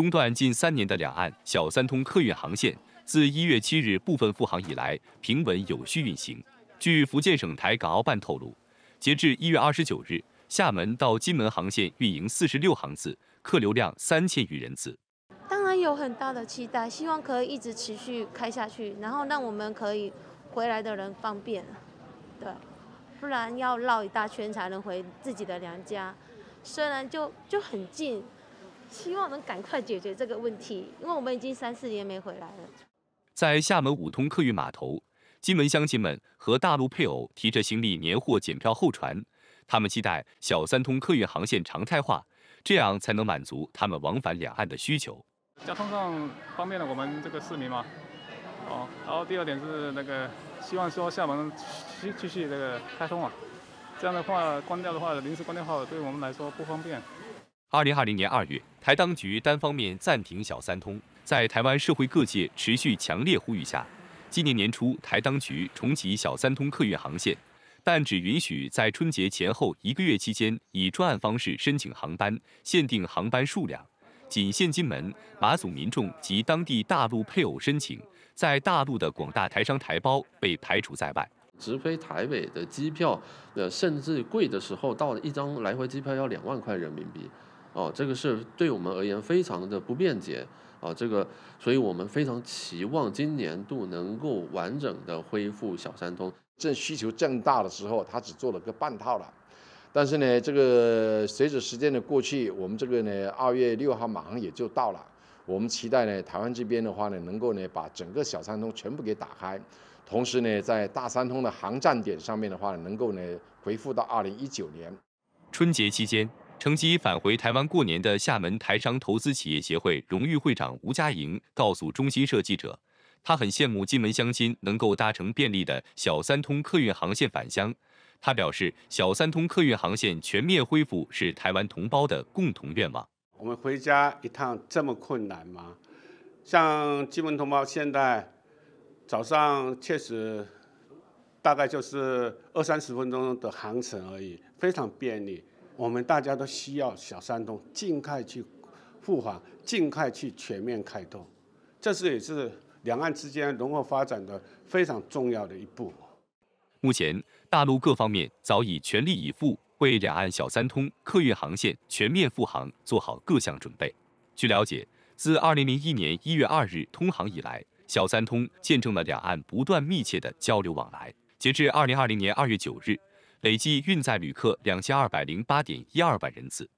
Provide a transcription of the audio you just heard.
中断近三年的两岸小三通客运航线，自一月七日部分复航以来，平稳有序运行。据福建省台港澳办透露，截至一月二十九日，厦门到金门航线运营四十六航次，客流量三千余人次。当然有很大的期待，希望可以一直持续开下去，然后让我们可以回来的人方便，对，不然要绕一大圈才能回自己的娘家，虽然就就很近。希望能赶快解决这个问题，因为我们已经三四年没回来了。在厦门五通客运码头，金门乡亲们和大陆配偶提着行李、年货检票候船。他们期待小三通客运航线常态化，这样才能满足他们往返两岸的需求。交通上方便了我们这个市民吗？哦，然后第二点是那个，希望说厦门继继续那个开通啊，这样的话关掉的话，临时关掉的话，对我们来说不方便。二零二零年二月，台当局单方面暂停小三通，在台湾社会各界持续强烈呼吁下，今年年初台当局重启小三通客运航线，但只允许在春节前后一个月期间以专案方式申请航班，限定航班数量，仅现金门、马祖民众及当地大陆配偶申请，在大陆的广大台商、台胞被排除在外。直飞台北的机票，呃，甚至贵的时候，到一张来回机票要两万块人民币。哦，这个是对我们而言非常的不便捷啊，这个，所以我们非常期望今年度能够完整的恢复小三通。正需求正大的时候，他只做了个半套了。但是呢，这个随着时间的过去，我们这个呢，二月六号马上也就到了。我们期待呢，台湾这边的话呢，能够呢把整个小三通全部给打开，同时呢，在大三通的航站点上面的话，能够呢恢复到二零一九年春节期间。乘机返回台湾过年的厦门台商投资企业协会荣誉会长吴家莹告诉中新社记者，他很羡慕金门乡亲能够搭乘便利的小三通客运航线返乡。他表示，小三通客运航线全面恢复是台湾同胞的共同愿望。我们回家一趟这么困难吗？像金门同胞现在早上确实大概就是二三十分钟的航程而已，非常便利。我们大家都需要小三通尽快去复航，尽快去全面开通，这是也是两岸之间融合发展的非常重要的一步。目前，大陆各方面早已全力以赴，为两岸小三通客运航线全面复航做好各项准备。据了解，自2001年1月2日通航以来，小三通见证了两岸不断密切的交流往来。截至2020年2月9日。累计运载旅客两千二百零八点一二万人次。